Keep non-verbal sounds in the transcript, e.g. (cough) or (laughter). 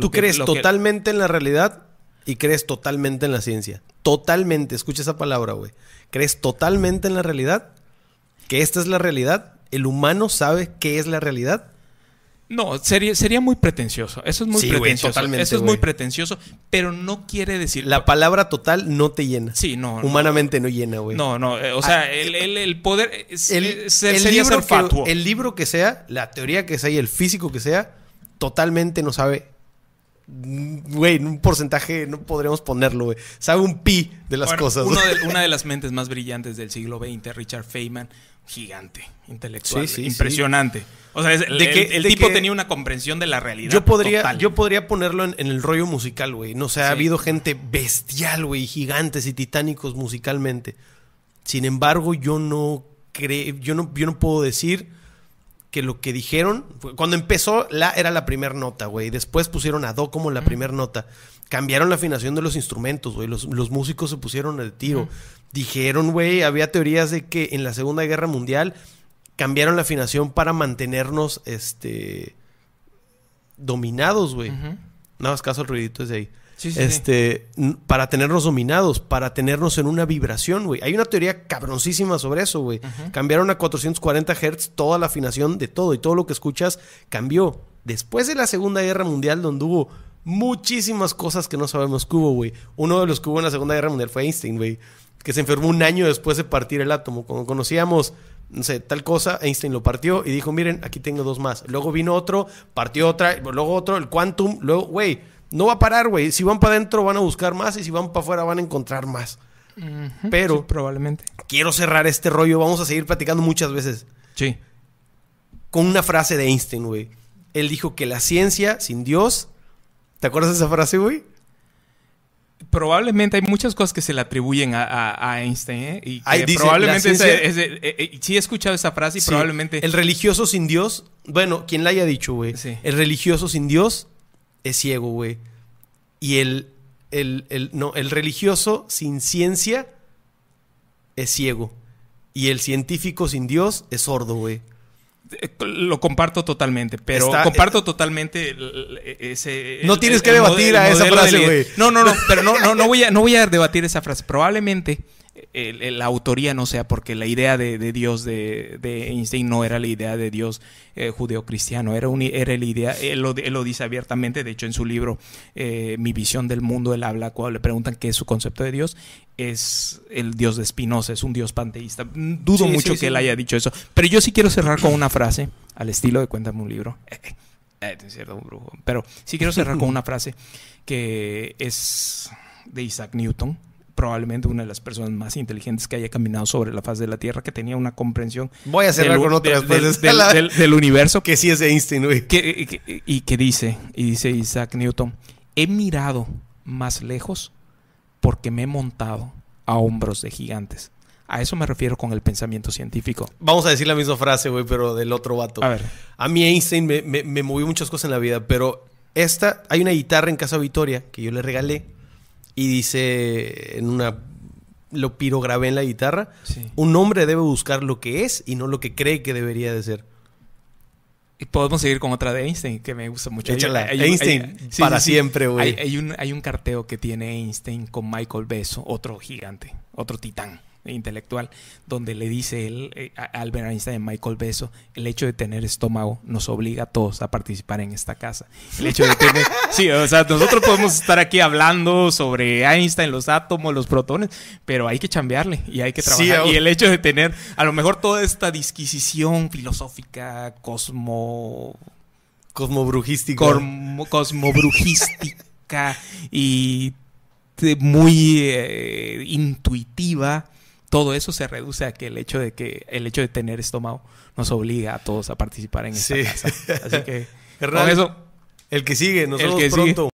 Tú crees totalmente en la realidad y crees totalmente en la ciencia. Totalmente, escucha esa palabra, güey. Crees totalmente en la realidad, que esta es la realidad, el humano sabe qué es la realidad. No, sería, muy pretencioso. Eso es muy pretencioso. Eso es muy pretencioso, pero no quiere decir. La palabra total no te llena. Sí, no. Humanamente no, llena, güey. No, no. Eh, o sea, ah, el, poder. sería libro el libro que sea, la teoría que sea y el físico que sea, totalmente no sabe. Güey, en un porcentaje no podremos ponerlo, güey. Sabe un pi de las cosas. (laughs) una de las mentes más brillantes del siglo XX, Richard Feynman, gigante, intelectual, impresionante. O sea, el, que, el, tipo tenía una comprensión de la realidad. Yo podría, Yo podría ponerlo en, el rollo musical, güey. No o sé, ha habido gente bestial, güey, gigantes y titánicos musicalmente. Sin embargo, yo no creo, yo no, yo no puedo decir que lo que dijeron, cuando empezó la era la primera nota, güey, después pusieron a do como la primera nota, cambiaron la afinación de los instrumentos, güey, los, músicos se pusieron al tiro, dijeron, güey, había teorías de que en la Segunda Guerra Mundial cambiaron la afinación para mantenernos, este, dominados, güey. Nada más caso el ruidito de ahí este, para tenernos dominados, para tenernos en una vibración, güey. Hay una teoría cabroncísima sobre eso, güey. Cambiaron a 440 Hz toda la afinación de todo y todo lo que escuchas cambió. Después de la Segunda Guerra Mundial, donde hubo muchísimas cosas que no sabemos que hubo, güey. Uno de los que hubo en la Segunda Guerra Mundial fue Einstein, güey, que se enfermó un año después de partir el átomo. Como conocíamos no sé, tal cosa, Einstein lo partió y dijo, miren, aquí tengo dos más. Luego vino otro, partió otra, luego otro, el quantum, luego, güey, no va a parar, güey. Si van para adentro van a buscar más y si van para afuera van a encontrar más. Pero probablemente. Quiero cerrar este rollo. Vamos a seguir platicando muchas veces. Sí. Con una frase de Einstein, güey. Él dijo que la ciencia sin Dios. ¿Te acuerdas de esa frase, güey? Probablemente hay muchas cosas que se le atribuyen a, Einstein, ¿eh? Y probablemente eh, eh, sí he escuchado esa frase y probablemente. El religioso sin Dios. Bueno, quien la haya dicho, güey. El religioso sin Dios es ciego, güey. Y el, el, no, el religioso sin ciencia es ciego. Y el científico sin Dios es sordo, güey. Eh, lo comparto totalmente, pero comparto eh, totalmente ese. No tienes que debatir a esa frase, güey. No, no, no, pero no, no, voy no voy a debatir esa frase. Probablemente la autoría no sea, porque la idea de, Dios de, Einstein no era la idea de Dios eh, judeocristiano, era, un, era la idea, él lo, dice abiertamente, de hecho en su libro eh, Mi visión del mundo, él habla cuando le preguntan qué es su concepto de Dios, es el Dios de Spinoza, es un Dios panteísta. Dudo mucho que él haya dicho eso, pero yo sí quiero cerrar con una frase, al estilo de Cuéntame un libro. (laughs) Eh, pero sí quiero cerrar con una frase que es de Isaac Newton probablemente una de las personas más inteligentes que haya caminado sobre la faz de la Tierra, que tenía una comprensión. Voy a cerrar con otra del, universo. (laughs) Que sí es Einstein, güey. y que dice, y dice Isaac Newton, he mirado más lejos porque me he montado a hombros de gigantes. A eso me refiero con el pensamiento científico. Vamos a decir la misma frase, güey, pero del otro vato. A mí Einstein me, me, me movió muchas cosas en la vida, pero esta, hay una guitarra en Casa Victoria que yo le regalé y dice en una lo pirograbé en la guitarra. Un hombre debe buscar lo que es y no lo que cree que debería de ser. Y podemos seguir con otra de Einstein que me gusta mucho. Einstein para siempre, güey. Hay, un, hay un carteo que tiene Einstein con Michael Beso, otro gigante, otro titán intelectual, donde le dice él, eh, a Albert Einstein, Michael Beso, el hecho de tener estómago nos obliga a todos a participar en esta casa. El hecho de tener, (laughs) sí, o sea, nosotros podemos estar aquí hablando sobre Einstein, los átomos, los protones, pero hay que chambearle y hay que trabajar. y el hecho de tener, a lo mejor toda esta disquisición filosófica, cosmo... Cosmobrujística. cosmobrujística y muy eh, intuitiva todo eso se reduce a que el hecho de que el hecho de tener estómago nos obliga a todos a participar en esta Así que (laughs) con eso el que sigue, nosotros pronto.